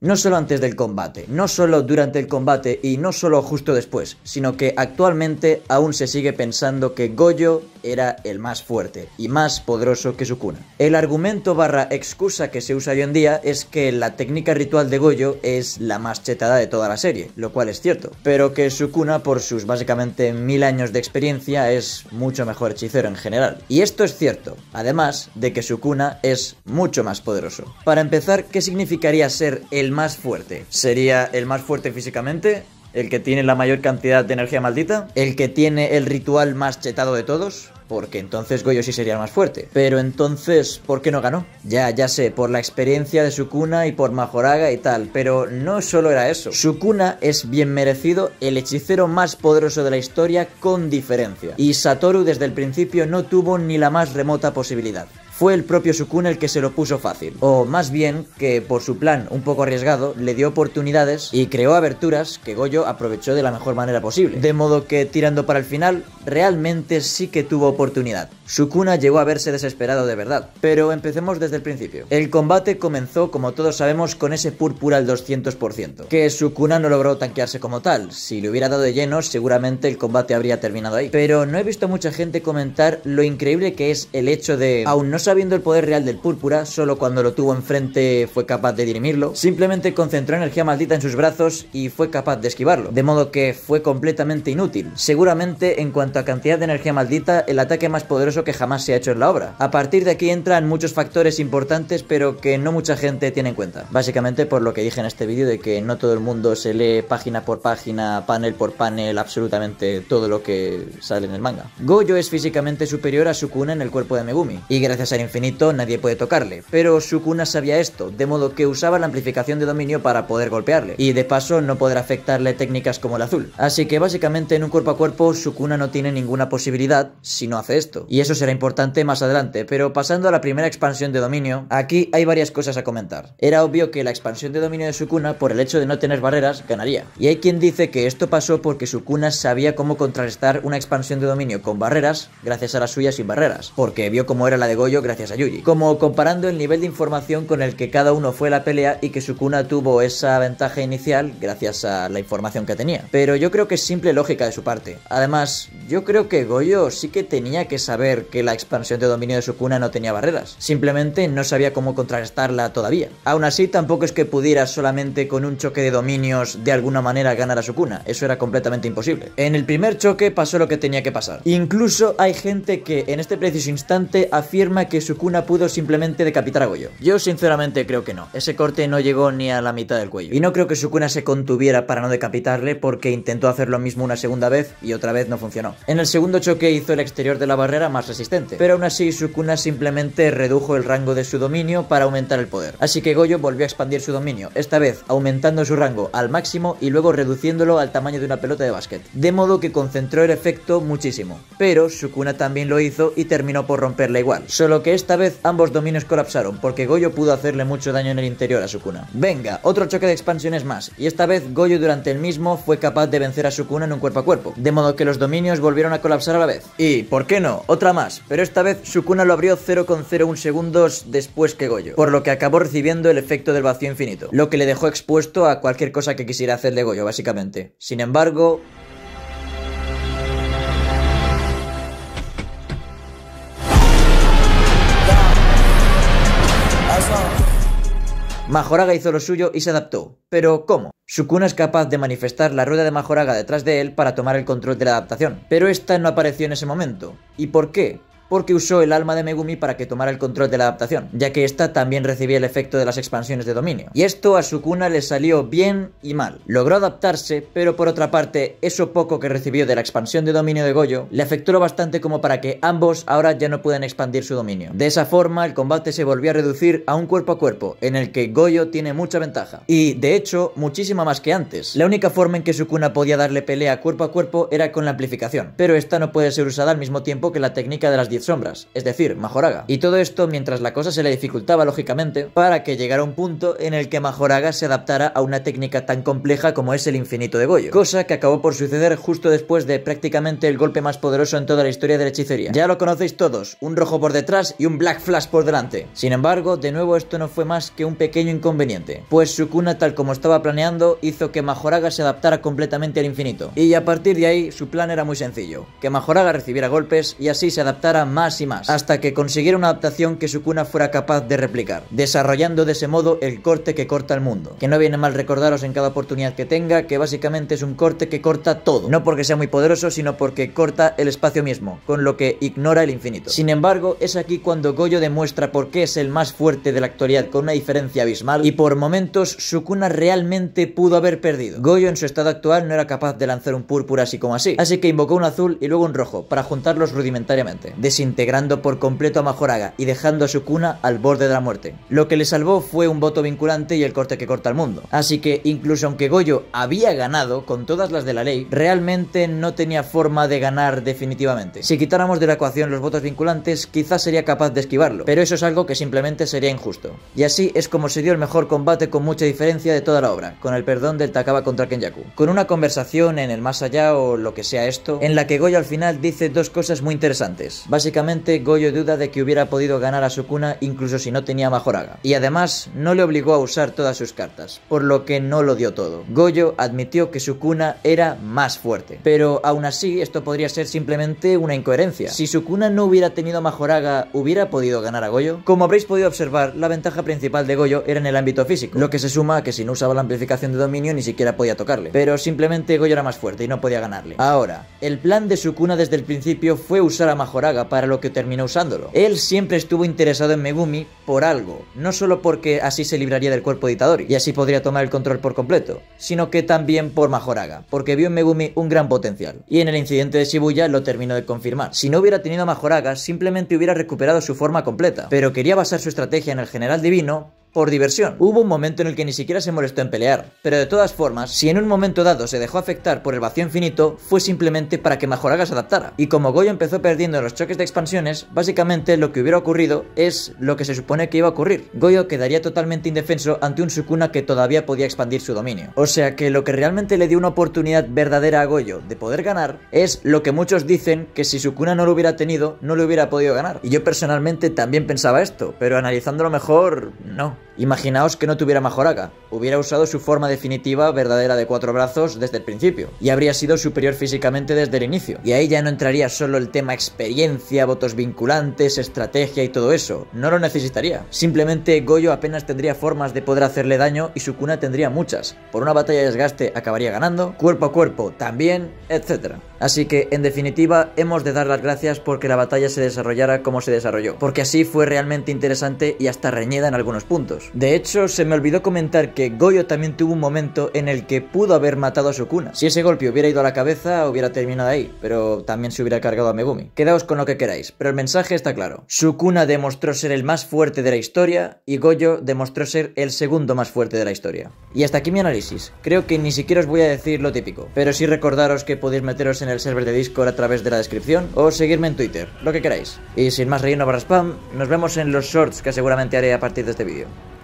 No solo antes del combate, no solo durante el combate y no solo justo después, sino que actualmente aún se sigue pensando que Goyo era el más fuerte y más poderoso que su El argumento barra excusa que se usa hoy en día es que la técnica ritual de Goyo es la más chetada de toda la serie, lo cual es cierto, pero que su por sus básicamente mil años de experiencia es mucho mejor hechicero en general. Y esto es cierto, además de que su es mucho más poderoso. Para empezar, ¿qué significaría ser el más fuerte? ¿Sería el más fuerte físicamente? el que tiene la mayor cantidad de energía maldita, el que tiene el ritual más chetado de todos, porque entonces Goyo sí sería el más fuerte. Pero entonces, ¿por qué no ganó? Ya, ya sé, por la experiencia de Sukuna y por Majoraga y tal, pero no solo era eso. Sukuna es bien merecido el hechicero más poderoso de la historia con diferencia, y Satoru desde el principio no tuvo ni la más remota posibilidad fue el propio Sukuna el que se lo puso fácil, o más bien que por su plan un poco arriesgado le dio oportunidades y creó aberturas que Goyo aprovechó de la mejor manera posible. De modo que tirando para el final, realmente sí que tuvo oportunidad. Sukuna llegó a verse desesperado de verdad, pero empecemos desde el principio. El combate comenzó, como todos sabemos, con ese púrpura al 200%, que Sukuna no logró tanquearse como tal, si le hubiera dado de lleno seguramente el combate habría terminado ahí. Pero no he visto mucha gente comentar lo increíble que es el hecho de, aún no sabiendo el poder real del púrpura, solo cuando lo tuvo enfrente fue capaz de dirimirlo, simplemente concentró energía maldita en sus brazos y fue capaz de esquivarlo, de modo que fue completamente inútil. Seguramente, en cuanto a cantidad de energía maldita, el ataque más poderoso que jamás se ha hecho en la obra. A partir de aquí entran muchos factores importantes, pero que no mucha gente tiene en cuenta. Básicamente por lo que dije en este vídeo de que no todo el mundo se lee página por página, panel por panel, absolutamente todo lo que sale en el manga. Goyo es físicamente superior a Sukuna en el cuerpo de Megumi, y gracias a infinito nadie puede tocarle, pero Sukuna sabía esto, de modo que usaba la amplificación de dominio para poder golpearle, y de paso no poder afectarle técnicas como el azul. Así que básicamente en un cuerpo a cuerpo Sukuna no tiene ninguna posibilidad si no hace esto, y eso será importante más adelante, pero pasando a la primera expansión de dominio, aquí hay varias cosas a comentar. Era obvio que la expansión de dominio de Sukuna, por el hecho de no tener barreras, ganaría. Y hay quien dice que esto pasó porque Sukuna sabía cómo contrarrestar una expansión de dominio con barreras, gracias a la suya sin barreras, porque vio cómo era la de Goyo gracias a Yuji. Como comparando el nivel de información con el que cada uno fue la pelea y que Sukuna tuvo esa ventaja inicial gracias a la información que tenía. Pero yo creo que es simple lógica de su parte. Además, yo creo que Goyo sí que tenía que saber que la expansión de dominio de Sukuna no tenía barreras. Simplemente no sabía cómo contrarrestarla todavía. Aún así, tampoco es que pudiera solamente con un choque de dominios de alguna manera ganar a Sukuna. Eso era completamente imposible. En el primer choque pasó lo que tenía que pasar. Incluso hay gente que en este preciso instante afirma que su Sukuna pudo simplemente decapitar a Goyo. Yo sinceramente creo que no. Ese corte no llegó ni a la mitad del cuello. Y no creo que Sukuna se contuviera para no decapitarle porque intentó hacer lo mismo una segunda vez y otra vez no funcionó. En el segundo choque hizo el exterior de la barrera más resistente, pero aún así Sukuna simplemente redujo el rango de su dominio para aumentar el poder. Así que Goyo volvió a expandir su dominio, esta vez aumentando su rango al máximo y luego reduciéndolo al tamaño de una pelota de básquet. De modo que concentró el efecto muchísimo. Pero Sukuna también lo hizo y terminó por romperla igual. Solo que que esta vez ambos dominios colapsaron, porque Goyo pudo hacerle mucho daño en el interior a Sukuna. Venga, otro choque de expansiones más, y esta vez Goyo durante el mismo fue capaz de vencer a Sukuna en un cuerpo a cuerpo, de modo que los dominios volvieron a colapsar a la vez. Y, ¿por qué no? Otra más, pero esta vez Sukuna lo abrió 0,01 segundos después que Goyo, por lo que acabó recibiendo el efecto del vacío infinito, lo que le dejó expuesto a cualquier cosa que quisiera hacerle Goyo, básicamente. Sin embargo, Majoraga hizo lo suyo y se adaptó. Pero ¿cómo? Sukuna es capaz de manifestar la rueda de Majoraga detrás de él para tomar el control de la adaptación, pero esta no apareció en ese momento. ¿Y por qué? porque usó el alma de Megumi para que tomara el control de la adaptación, ya que esta también recibía el efecto de las expansiones de dominio. Y esto a Sukuna le salió bien y mal. Logró adaptarse, pero por otra parte, eso poco que recibió de la expansión de dominio de Goyo le afectó bastante como para que ambos ahora ya no puedan expandir su dominio. De esa forma, el combate se volvió a reducir a un cuerpo a cuerpo, en el que Goyo tiene mucha ventaja. Y, de hecho, muchísima más que antes. La única forma en que Sukuna podía darle pelea cuerpo a cuerpo era con la amplificación, pero esta no puede ser usada al mismo tiempo que la técnica de las Sombras, es decir, Majoraga. Y todo esto mientras la cosa se le dificultaba, lógicamente, para que llegara un punto en el que Majoraga se adaptara a una técnica tan compleja como es el infinito de Goyo, cosa que acabó por suceder justo después de prácticamente el golpe más poderoso en toda la historia de la hechicería. Ya lo conocéis todos, un rojo por detrás y un black flash por delante. Sin embargo, de nuevo esto no fue más que un pequeño inconveniente, pues Sukuna tal como estaba planeando hizo que Majoraga se adaptara completamente al infinito. Y a partir de ahí su plan era muy sencillo, que Majoraga recibiera golpes y así se adaptara más y más, hasta que consiguiera una adaptación que su cuna fuera capaz de replicar, desarrollando de ese modo el corte que corta el mundo. Que no viene mal recordaros en cada oportunidad que tenga que básicamente es un corte que corta todo, no porque sea muy poderoso, sino porque corta el espacio mismo, con lo que ignora el infinito. Sin embargo, es aquí cuando Goyo demuestra por qué es el más fuerte de la actualidad con una diferencia abismal y por momentos su cuna realmente pudo haber perdido. Goyo en su estado actual no era capaz de lanzar un púrpura así como así, así que invocó un azul y luego un rojo para juntarlos rudimentariamente integrando por completo a Majoraga y dejando a su cuna al borde de la muerte. Lo que le salvó fue un voto vinculante y el corte que corta el mundo. Así que incluso aunque Goyo había ganado con todas las de la ley, realmente no tenía forma de ganar definitivamente. Si quitáramos de la ecuación los votos vinculantes, quizás sería capaz de esquivarlo, pero eso es algo que simplemente sería injusto. Y así es como se dio el mejor combate con mucha diferencia de toda la obra, con el perdón del Takaba contra Kenyaku. Con una conversación en el más allá o lo que sea esto, en la que Goyo al final dice dos cosas muy interesantes. Básicamente, Goyo duda de que hubiera podido ganar a Sukuna incluso si no tenía Majoraga. Y además, no le obligó a usar todas sus cartas, por lo que no lo dio todo. Goyo admitió que Sukuna era más fuerte. Pero aún así, esto podría ser simplemente una incoherencia. Si Sukuna no hubiera tenido Majoraga, ¿hubiera podido ganar a Goyo? Como habréis podido observar, la ventaja principal de Goyo era en el ámbito físico, lo que se suma a que si no usaba la amplificación de dominio ni siquiera podía tocarle. Pero simplemente Goyo era más fuerte y no podía ganarle. Ahora, el plan de Sukuna desde el principio fue usar a Majoraga para para lo que terminó usándolo. Él siempre estuvo interesado en Megumi por algo, no solo porque así se libraría del cuerpo de y así podría tomar el control por completo, sino que también por Majoraga, porque vio en Megumi un gran potencial. Y en el incidente de Shibuya lo terminó de confirmar. Si no hubiera tenido a Majoraga, simplemente hubiera recuperado su forma completa, pero quería basar su estrategia en el general divino por diversión. Hubo un momento en el que ni siquiera se molestó en pelear, pero de todas formas, si en un momento dado se dejó afectar por el vacío infinito, fue simplemente para que Majoraga se adaptara. Y como Goyo empezó perdiendo los choques de expansiones, básicamente lo que hubiera ocurrido es lo que se supone que iba a ocurrir. Goyo quedaría totalmente indefenso ante un Sukuna que todavía podía expandir su dominio. O sea que lo que realmente le dio una oportunidad verdadera a Goyo de poder ganar es lo que muchos dicen que si Sukuna no lo hubiera tenido, no lo hubiera podido ganar. Y yo personalmente también pensaba esto, pero analizándolo mejor, no. Imaginaos que no tuviera Majoraka, hubiera usado su forma definitiva verdadera de cuatro brazos desde el principio, y habría sido superior físicamente desde el inicio. Y ahí ya no entraría solo el tema experiencia, votos vinculantes, estrategia y todo eso, no lo necesitaría. Simplemente Goyo apenas tendría formas de poder hacerle daño y su cuna tendría muchas. Por una batalla de desgaste acabaría ganando, cuerpo a cuerpo también, etc. Así que, en definitiva, hemos de dar las gracias porque la batalla se desarrollara como se desarrolló, porque así fue realmente interesante y hasta reñida en algunos puntos. De hecho, se me olvidó comentar que Goyo también tuvo un momento en el que pudo haber matado a Sukuna. Si ese golpe hubiera ido a la cabeza, hubiera terminado ahí, pero también se hubiera cargado a Megumi. Quedaos con lo que queráis, pero el mensaje está claro. Sukuna demostró ser el más fuerte de la historia y Goyo demostró ser el segundo más fuerte de la historia. Y hasta aquí mi análisis. Creo que ni siquiera os voy a decir lo típico, pero sí recordaros que podéis meteros en el server de Discord a través de la descripción o seguirme en Twitter, lo que queráis. Y sin más relleno para spam, nos vemos en los shorts que seguramente haré a partir de este vídeo.